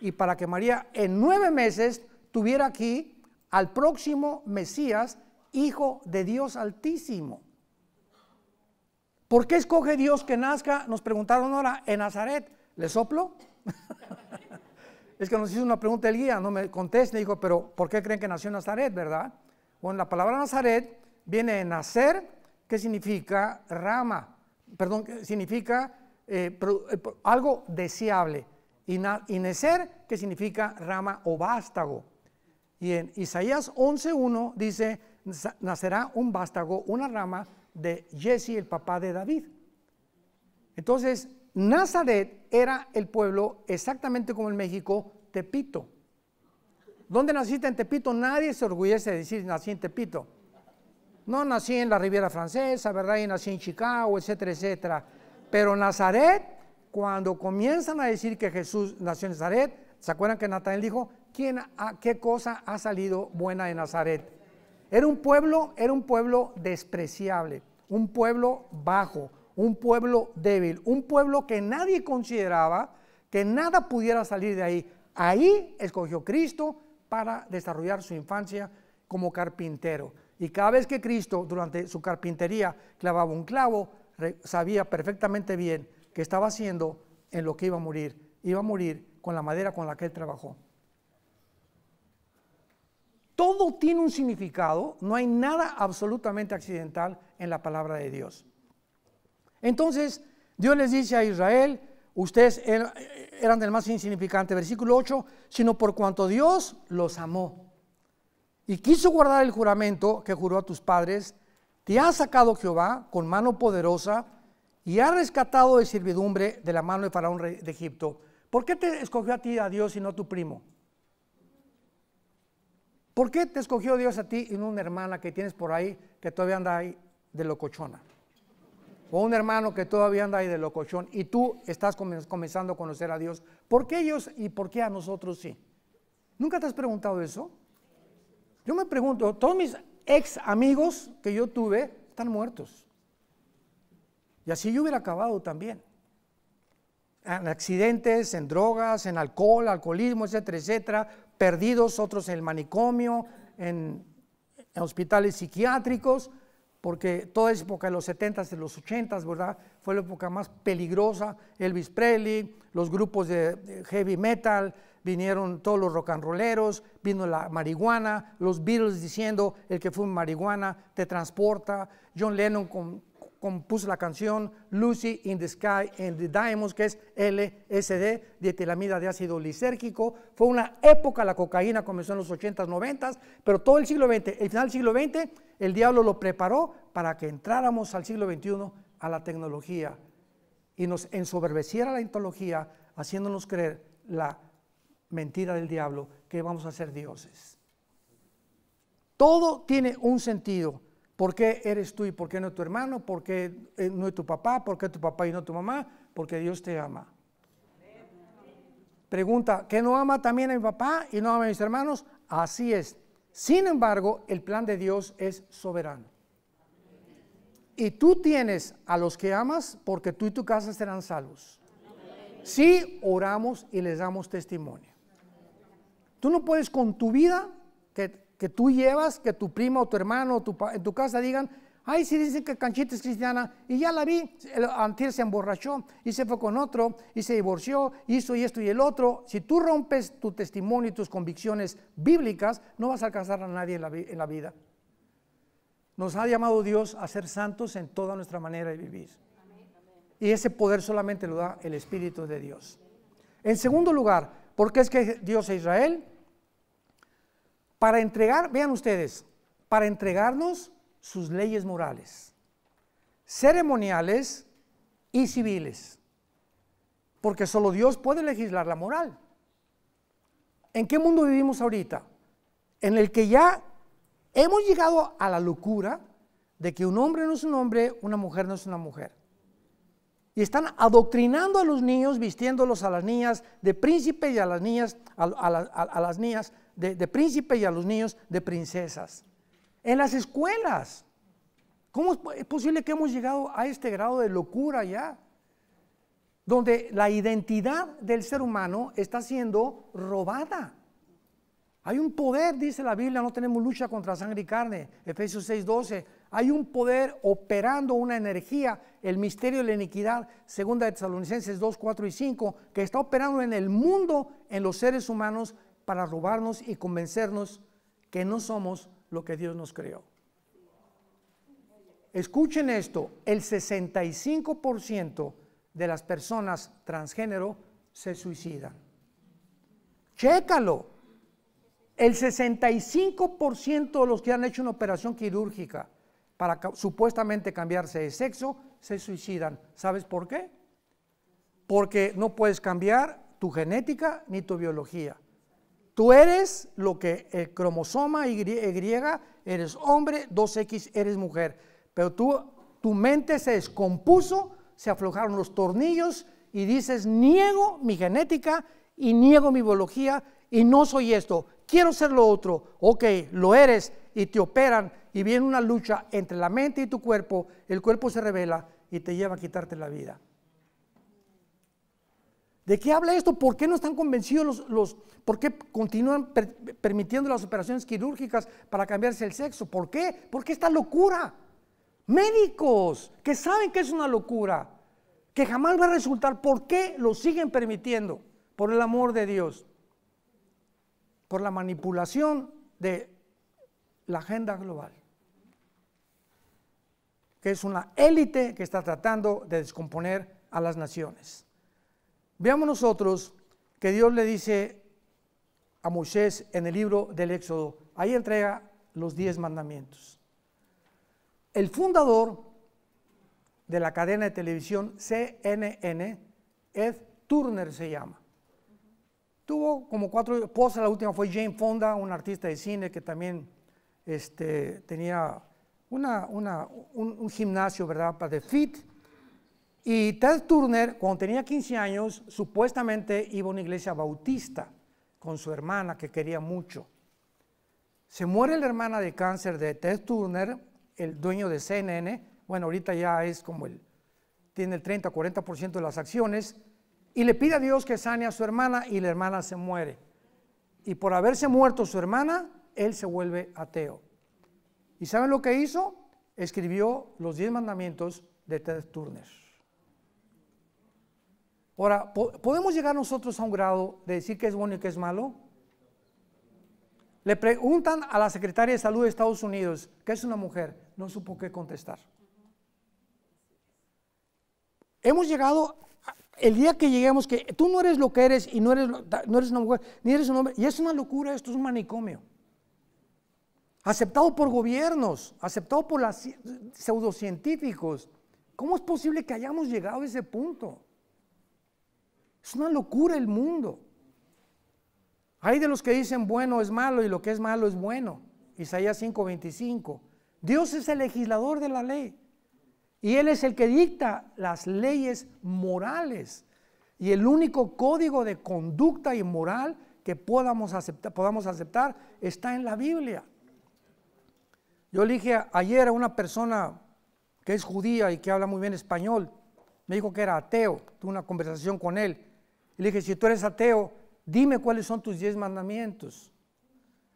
y para que María en nueve meses tuviera aquí al próximo Mesías, hijo de Dios altísimo. ¿Por qué escoge Dios que nazca? Nos preguntaron ahora en Nazaret. ¿Le soplo? es que nos hizo una pregunta el guía, no me conteste, dijo, pero ¿por qué creen que nació Nazaret, verdad? Bueno, la palabra Nazaret viene de nacer, que significa rama, perdón, que significa eh, eh, algo deseable, y, nacer que significa rama o vástago. Y en Isaías 11.1 dice, nacerá un vástago, una rama de Jesse, el papá de David. Entonces, Nazaret era el pueblo exactamente como en México, Tepito. ¿Dónde naciste en Tepito? Nadie se orgullece de decir nací en Tepito. No nací en la Riviera Francesa, ¿verdad? Y nací en Chicago, etcétera, etcétera. Pero Nazaret, cuando comienzan a decir que Jesús nació en Nazaret, ¿se acuerdan que Natán dijo, ¿quién, a, ¿qué cosa ha salido buena de Nazaret? Era un pueblo, era un pueblo despreciable, un pueblo bajo, un pueblo débil, un pueblo que nadie consideraba que nada pudiera salir de ahí. Ahí escogió Cristo para desarrollar su infancia como carpintero. Y cada vez que Cristo durante su carpintería clavaba un clavo, sabía perfectamente bien que estaba haciendo en lo que iba a morir. Iba a morir con la madera con la que él trabajó. Todo tiene un significado, no hay nada absolutamente accidental en la palabra de Dios. Entonces, Dios les dice a Israel, ustedes er-, eran del más insignificante, versículo 8, sino por cuanto Dios los amó y quiso guardar el juramento que juró a tus padres, te ha sacado Jehová con mano poderosa y ha rescatado de servidumbre de la mano de Faraón de Egipto. ¿Por qué te escogió a ti a Dios y no a tu primo? ¿Por qué te escogió Dios a ti y no a una hermana que tienes por ahí que todavía anda ahí de locochona? o un hermano que todavía anda ahí de locochón y tú estás comenzando a conocer a Dios, ¿por qué ellos y por qué a nosotros sí? ¿Nunca te has preguntado eso? Yo me pregunto, todos mis ex amigos que yo tuve están muertos. Y así yo hubiera acabado también. En accidentes, en drogas, en alcohol, alcoholismo, etcétera, etcétera. Perdidos, otros en el manicomio, en, en hospitales psiquiátricos porque toda esa época de los 70s, y los 80s, ¿verdad? Fue la época más peligrosa. Elvis Presley, los grupos de heavy metal, vinieron todos los rock and rolleros, vino la marihuana, los Beatles diciendo, el que fume marihuana te transporta, John Lennon con compuso la canción Lucy in the Sky and the Diamonds, que es LSD, dietilamida de ácido lisérgico. Fue una época, la cocaína comenzó en los 80s, 90s, pero todo el siglo XX, el final del siglo XX, el diablo lo preparó para que entráramos al siglo XXI a la tecnología y nos ensoberbeciera la antología, haciéndonos creer la mentira del diablo que vamos a ser dioses. Todo tiene un sentido. ¿Por qué eres tú y por qué no tu hermano? ¿Por qué eh, no es tu papá? ¿Por qué tu papá y no tu mamá? Porque Dios te ama. Pregunta, ¿qué no ama también a mi papá y no ama a mis hermanos? Así es. Sin embargo, el plan de Dios es soberano. Y tú tienes a los que amas porque tú y tu casa serán salvos. Si sí, oramos y les damos testimonio. Tú no puedes con tu vida, que que tú llevas, que tu prima o tu hermano en tu casa digan, ay, si dicen que Canchita es cristiana, y ya la vi, antier se emborrachó y se fue con otro y se divorció, hizo y esto y el otro. Si tú rompes tu testimonio y tus convicciones bíblicas, no vas a alcanzar a nadie en la, vida. Nos ha llamado Dios a ser santos en toda nuestra manera de vivir. Y ese poder solamente lo da el Espíritu de Dios. En segundo lugar, ¿por qué es que Dios es Israel? para entregar, vean ustedes, para entregarnos sus leyes morales, ceremoniales y civiles, porque solo Dios puede legislar la moral. ¿En qué mundo vivimos ahorita? En el que ya hemos llegado a la locura de que un hombre no es un hombre, una mujer no es una mujer. Y están adoctrinando a los niños, vistiéndolos a las niñas, de príncipes y a las niñas, a, a las niñas, de, príncipes y a los niños de princesas. En las escuelas. ¿Cómo es posible que hemos llegado a este grado de locura ya? Donde la identidad del ser humano está siendo robada. Hay un poder, dice la Biblia, no tenemos lucha contra sangre y carne, Efesios 6:12. Hay un poder operando una energía, el misterio de la iniquidad, segunda de Tesalonicenses 2, 4 y 5, que está operando en el mundo, en los seres humanos, para robarnos y convencernos que no somos lo que Dios nos creó. Escuchen esto, el 65% de las personas transgénero se suicidan. Chécalo. El 65% de los que han hecho una operación quirúrgica para supuestamente cambiarse de sexo se suicidan. ¿Sabes por qué? Porque no puedes cambiar tu genética ni tu biología. Tú eres lo que el cromosoma Y, eh, eres hombre, 2X eres mujer. Pero tú, tu mente se descompuso, se aflojaron los tornillos y dices, niego mi genética y niego mi biología y no soy esto, quiero ser lo otro. Ok, lo eres y te operan y viene una lucha entre la mente y tu cuerpo, el cuerpo se revela y te lleva a quitarte la vida. ¿De qué habla esto? ¿Por qué no están convencidos los, por qué continúan permitiendo las operaciones quirúrgicas para cambiarse el sexo? ¿Por qué? ¿Por qué esta locura? Médicos que saben que es una locura, que jamás va a resultar, ¿por qué lo siguen permitiendo? Por el amor de Dios, por la manipulación de la agenda global, que es una élite que está tratando de descomponer a las naciones. Veamos nosotros que Dios le dice a Moisés en el libro del Éxodo, ahí entrega los diez mandamientos. El fundador de la cadena de televisión CNN, Ed Turner se llama. Tuvo como cuatro esposas, la última fue Jane Fonda, un artista de cine que también este, tenía un, gimnasio, ¿verdad?, para de Fit y Ted Turner, cuando tenía 15 años, supuestamente iba a una iglesia bautista con su hermana que quería mucho. Se muere la hermana de cáncer de Ted Turner, el dueño de CNN, bueno, ahorita ya es como el, tiene el 30 40% de las acciones, y le pide a Dios que sane a su hermana y la hermana se muere. Y por haberse muerto su hermana, él se vuelve ateo. ¿Y saben lo que hizo? Escribió los 10 mandamientos de Ted Turner. Ahora, ¿podemos llegar nosotros a un grado de decir que es bueno y que es malo? Le preguntan a la secretaria de salud de Estados Unidos, que es una mujer, no supo qué contestar. Hemos llegado, el día que lleguemos, que tú no eres lo que eres y no eres, no eres una mujer, ni eres un hombre, y es una locura, esto es un manicomio. Aceptado por gobiernos, aceptado por los pseudocientíficos. ¿Cómo es posible que hayamos llegado a ese punto? Es una locura el mundo. Hay de los que dicen bueno es malo y lo que es malo es bueno. Isaías 5:25. Dios es el legislador de la ley. Y Él es el que dicta las leyes morales y el único código de conducta y moral que podamos aceptar, podamos aceptar está en la Biblia. Yo le dije ayer a una persona que es judía y que habla muy bien español, me dijo que era ateo, tuve una conversación con él y le dije, si tú eres ateo, dime cuáles son tus diez mandamientos.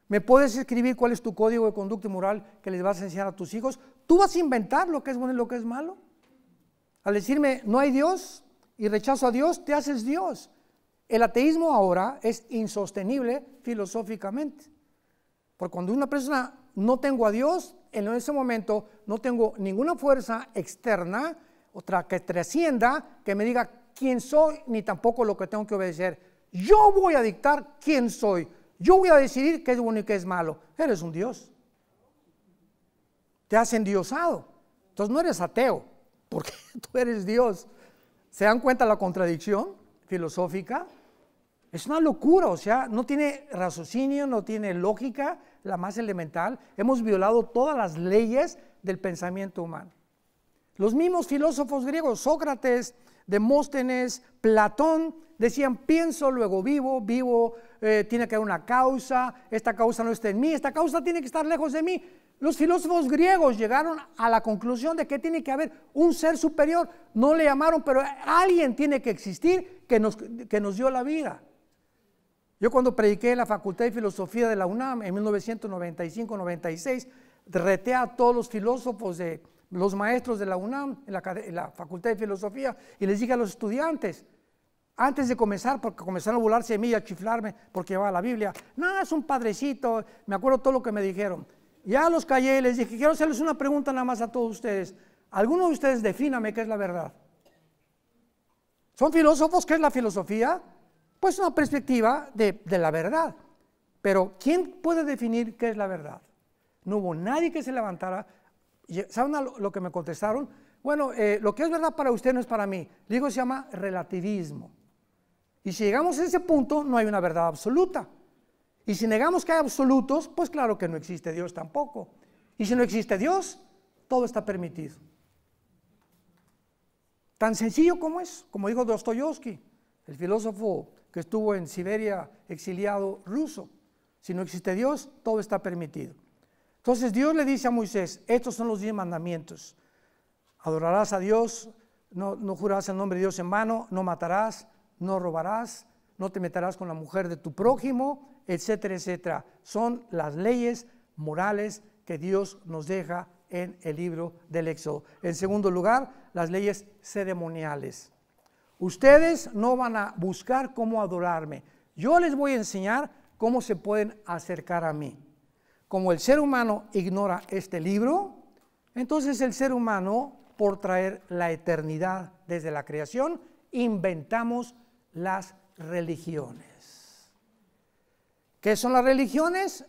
¿Me puedes escribir cuál es tu código de conducta moral que les vas a enseñar a tus hijos? Tú vas a inventar lo que es bueno y lo que es malo. Al decirme, no hay Dios y rechazo a Dios, te haces Dios. El ateísmo ahora es insostenible filosóficamente. Porque cuando una persona no tengo a Dios, en ese momento no tengo ninguna fuerza externa, otra que trascienda, que me diga quién soy ni tampoco lo que tengo que obedecer. Yo voy a dictar quién soy. Yo voy a decidir qué es bueno y qué es malo. Eres un Dios. Te has endiosado. Entonces no eres ateo, porque tú eres Dios. ¿Se dan cuenta la contradicción filosófica? Es una locura, o sea, no tiene raciocinio, no tiene lógica, la más elemental. Hemos violado todas las leyes del pensamiento humano. Los mismos filósofos griegos, Sócrates, Demóstenes, Platón, decían, pienso, luego vivo, vivo, eh, tiene que haber una causa, esta causa no está en mí, esta causa tiene que estar lejos de mí. Los filósofos griegos llegaron a la conclusión de que tiene que haber un ser superior. No le llamaron, pero alguien tiene que existir que nos, que nos dio la vida. Yo cuando prediqué en la Facultad de Filosofía de la UNAM en 1995-96, reté a todos los filósofos de, los maestros de la UNAM, en la, Facultad de Filosofía, y les dije a los estudiantes, antes de comenzar, porque comenzaron a volar semillas, a chiflarme, porque llevaba la Biblia, no, es un padrecito, me acuerdo todo lo que me dijeron. Ya los callé les dije, quiero hacerles una pregunta nada más a todos ustedes. ¿Alguno de ustedes defíname qué es la verdad? ¿Son filósofos? ¿Qué es la filosofía? Pues una perspectiva de, la verdad. Pero ¿quién puede definir qué es la verdad? No hubo nadie que se levantara eh, ¿Saben lo que me contestaron? Bueno, eh, lo que es verdad para usted no es para mí. Le digo, se llama relativismo. Y si llegamos a ese punto, no hay una verdad absoluta. Y si negamos que hay absolutos, pues claro que no existe Dios tampoco. Y si no existe Dios, todo está permitido. Tan sencillo como es, como dijo Dostoyevsky, el filósofo que estuvo en Siberia exiliado ruso. Si no existe Dios, todo está permitido. Entonces Dios le dice a Moisés, estos son los diez mandamientos. Adorarás a Dios, no, jurarás el nombre de Dios en vano, no matarás, no robarás, no te meterás con la mujer de tu prójimo, etcétera, etcétera. Son las leyes morales que Dios nos deja en el libro del Éxodo. En segundo lugar, las leyes ceremoniales. Ustedes no van a buscar cómo adorarme. Yo les voy a enseñar cómo se pueden acercar a mí. Como el ser humano ignora este libro, entonces el ser humano, por traer la eternidad desde la creación, inventamos las religiones. ¿Qué son las religiones?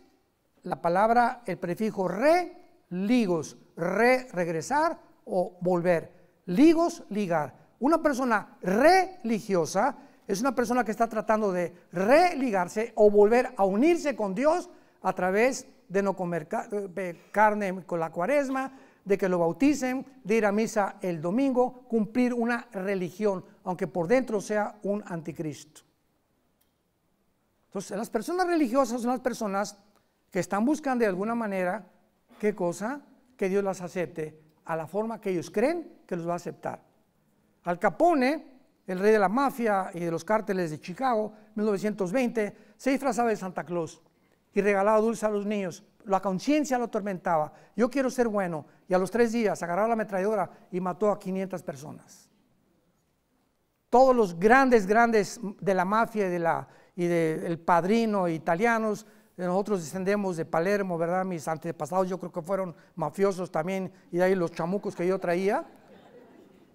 La palabra, el prefijo re, ligos, re, regresar o volver. Ligos, ligar. Una persona religiosa es una persona que está tratando de religarse o volver a unirse con Dios a través de de no comer eh, carne con la cuaresma, de que lo bauticen, de ir a misa el domingo, cumplir una religión, aunque por dentro sea un anticristo. Entonces, las personas religiosas son las personas que están buscando de alguna manera, ¿qué cosa? Que Dios las acepte a la forma que ellos creen que los va a aceptar. Al Capone, el rey de la mafia y de los cárteles de Chicago, 1920, se disfrazaba de Santa Claus y regalaba dulce a los niños. La conciencia lo atormentaba. Yo quiero ser bueno. Y a los tres días agarró la ametralladora y mató a 500 personas. Todos los grandes, grandes de la mafia y, de la, y del padrino italianos, eh, nosotros descendemos de Palermo, ¿verdad? Mis antepasados yo creo que fueron mafiosos también y de ahí los chamucos que yo traía.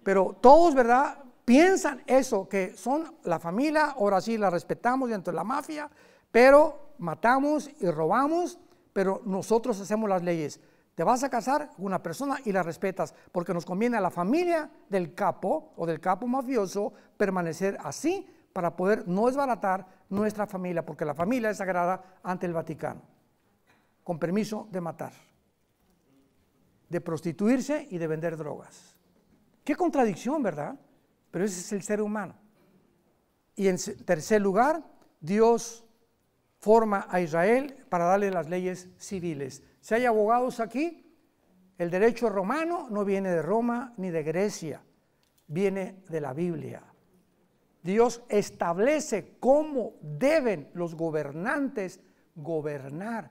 Pero todos, ¿verdad? Piensan eso, que son la familia, ahora sí la respetamos dentro de la mafia, pero matamos y robamos, pero nosotros hacemos las leyes. Te vas a casar con una persona y la respetas, porque nos conviene a la familia del capo o del capo mafioso permanecer así para poder no desbaratar nuestra familia, porque la familia es sagrada ante el Vaticano, con permiso de matar, de prostituirse y de vender drogas. Qué contradicción, ¿verdad? Pero ese es el ser humano. Y en tercer lugar, Dios forma a Israel para darle las leyes civiles. Si hay abogados aquí, el derecho romano no viene de Roma ni de Grecia, viene de la Biblia. Dios establece cómo deben los gobernantes gobernar.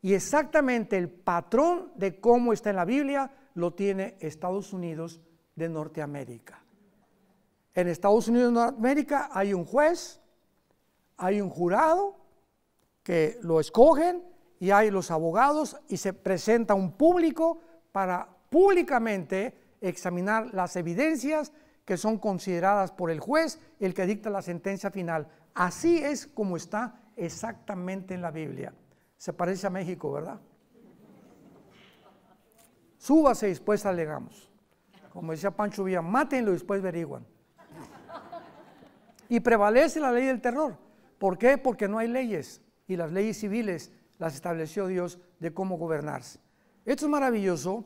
Y exactamente el patrón de cómo está en la Biblia lo tiene Estados Unidos de Norteamérica. En Estados Unidos de Norteamérica hay un juez, hay un jurado que lo escogen y hay los abogados y se presenta un público para públicamente examinar las evidencias que son consideradas por el juez, el que dicta la sentencia final. Así es como está exactamente en la Biblia. Se parece a México, ¿verdad? Súbase y después alegamos. Como decía Pancho Villa, mátenlo y después averiguan. Y prevalece la ley del terror. ¿Por qué? Porque no hay leyes y las leyes civiles las estableció Dios de cómo gobernarse. Esto es maravilloso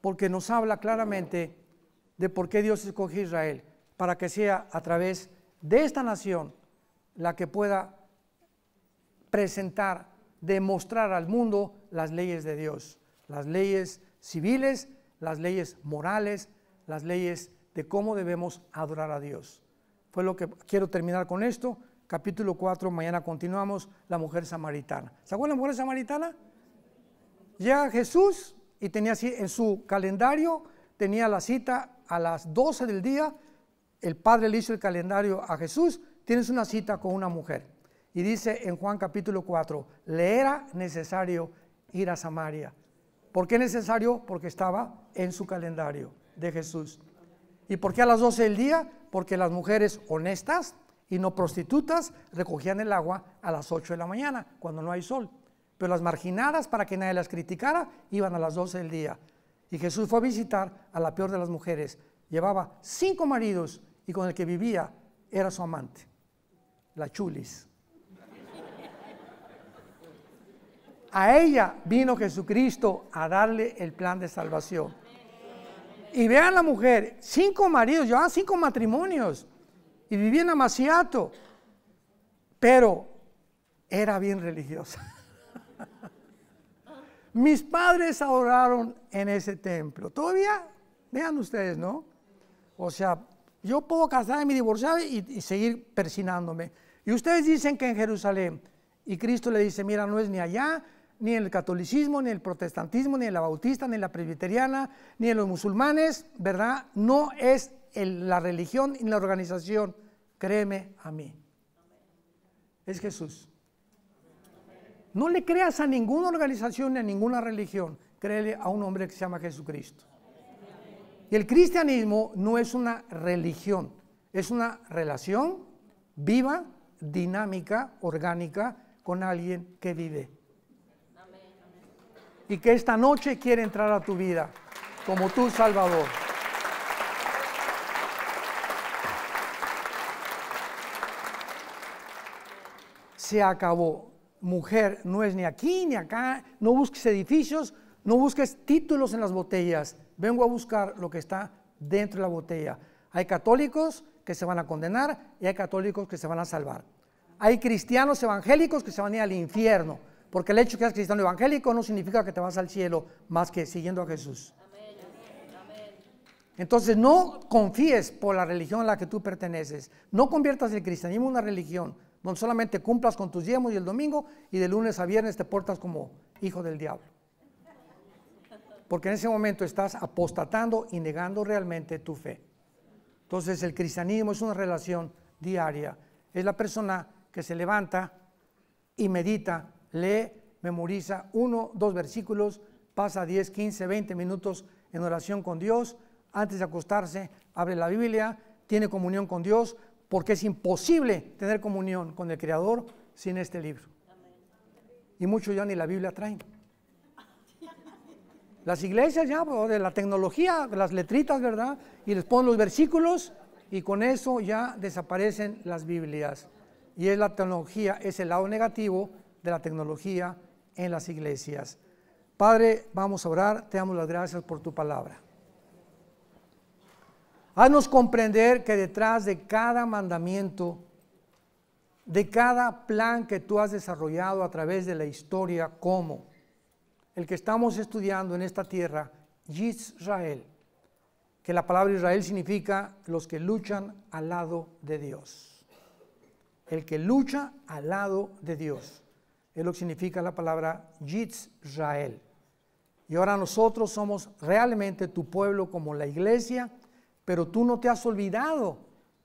porque nos habla claramente de por qué Dios escogió a Israel, para que sea a través de esta nación la que pueda presentar, demostrar al mundo las leyes de Dios, las leyes civiles, las leyes morales, las leyes de cómo debemos adorar a Dios. Fue lo que quiero terminar con esto capítulo 4, mañana continuamos, la mujer samaritana. ¿Se acuerdan la mujer samaritana? Llega Jesús y tenía así en su calendario, tenía la cita a las 12 del día, el Padre le hizo el calendario a Jesús, tienes una cita con una mujer. Y dice en Juan capítulo 4, le era necesario ir a Samaria. ¿Por qué necesario? Porque estaba en su calendario de Jesús. ¿Y por qué a las 12 del día? Porque las mujeres honestas, y no prostitutas recogían el agua a las 8 de la mañana, cuando no hay sol. Pero las marginadas, para que nadie las criticara, iban a las 12 del día. Y Jesús fue a visitar a la peor de las mujeres. Llevaba cinco maridos y con el que vivía era su amante, la chulis. A ella vino Jesucristo a darle el plan de salvación. Y vean la mujer, cinco maridos, llevaban cinco matrimonios y vivía en Amaciato, pero era bien religiosa. Mis padres adoraron en ese templo. Todavía, vean ustedes, ¿no? O sea, yo puedo casarme y divorciarme y, y seguir persinándome. Y ustedes dicen que en Jerusalén, y Cristo le dice, mira, no es ni allá, ni en el catolicismo, ni en el protestantismo, ni en la bautista, ni en la presbiteriana, ni en los musulmanes, ¿verdad? No es la religión y la organización. Créeme a mí. Es Jesús. No le creas a ninguna organización ni a ninguna religión. Créele a un hombre que se llama Jesucristo. Y el cristianismo no es una religión, es una relación viva, dinámica, orgánica con alguien que vive. Y que esta noche quiere entrar a tu vida como tu Salvador. se acabó. Mujer, no es ni aquí ni acá, no busques edificios, no busques títulos en las botellas, vengo a buscar lo que está dentro de la botella. Hay católicos que se van a condenar y hay católicos que se van a salvar. Hay cristianos evangélicos que se van a ir al infierno, porque el hecho de que seas cristiano evangélico no significa que te vas al cielo más que siguiendo a Jesús. Entonces no confíes por la religión a la que tú perteneces. No conviertas el cristianismo en una religión donde solamente cumplas con tus yemos y el domingo y de lunes a viernes te portas como hijo del diablo. Porque en ese momento estás apostatando y negando realmente tu fe. Entonces el cristianismo es una relación diaria. Es la persona que se levanta y medita, lee, memoriza uno, dos versículos, pasa 10, 15, 20 minutos en oración con Dios, antes de acostarse abre la Biblia, tiene comunión con Dios, porque es imposible tener comunión con el Creador sin este libro. Y muchos ya ni la Biblia traen. Las iglesias ya, de la tecnología, las letritas, ¿verdad? Y les ponen los versículos y con eso ya desaparecen las Biblias. Y es la tecnología, es el lado negativo de la tecnología en las iglesias. Padre, vamos a orar, te damos las gracias por tu palabra. Haznos comprender que detrás de cada mandamiento, de cada plan que tú has desarrollado a través de la historia, como el que estamos estudiando en esta tierra, Israel, que la palabra Israel significa los que luchan al lado de Dios. El que lucha al lado de Dios. Es lo que significa la palabra Israel. Y ahora nosotros somos realmente tu pueblo como la iglesia pero tú no te has olvidado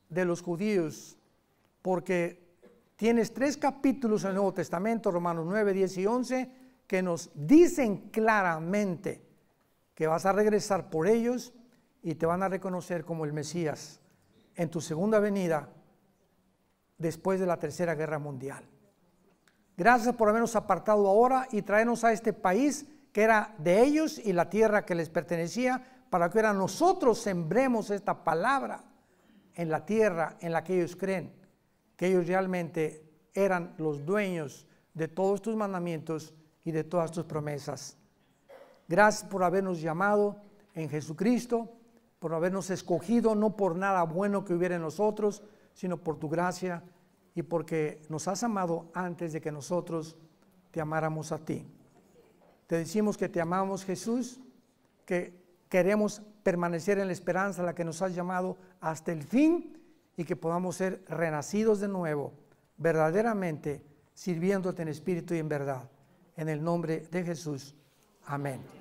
de los judíos, porque tienes tres capítulos en el Nuevo Testamento, Romanos 9, 10 y 11, que nos dicen claramente que vas a regresar por ellos y te van a reconocer como el Mesías en tu segunda venida después de la Tercera Guerra Mundial. Gracias por habernos apartado ahora y traernos a este país que era de ellos y la tierra que les pertenecía para que ahora nosotros sembremos esta palabra en la tierra en la que ellos creen, que ellos realmente eran los dueños de todos tus mandamientos y de todas tus promesas. Gracias por habernos llamado en Jesucristo, por habernos escogido, no por nada bueno que hubiera en nosotros, sino por tu gracia y porque nos has amado antes de que nosotros te amáramos a ti. Te decimos que te amamos Jesús, que queremos permanecer en la esperanza la que nos has llamado hasta el fin y que podamos ser renacidos de nuevo, verdaderamente sirviéndote en espíritu y en verdad. En el nombre de Jesús. Amén.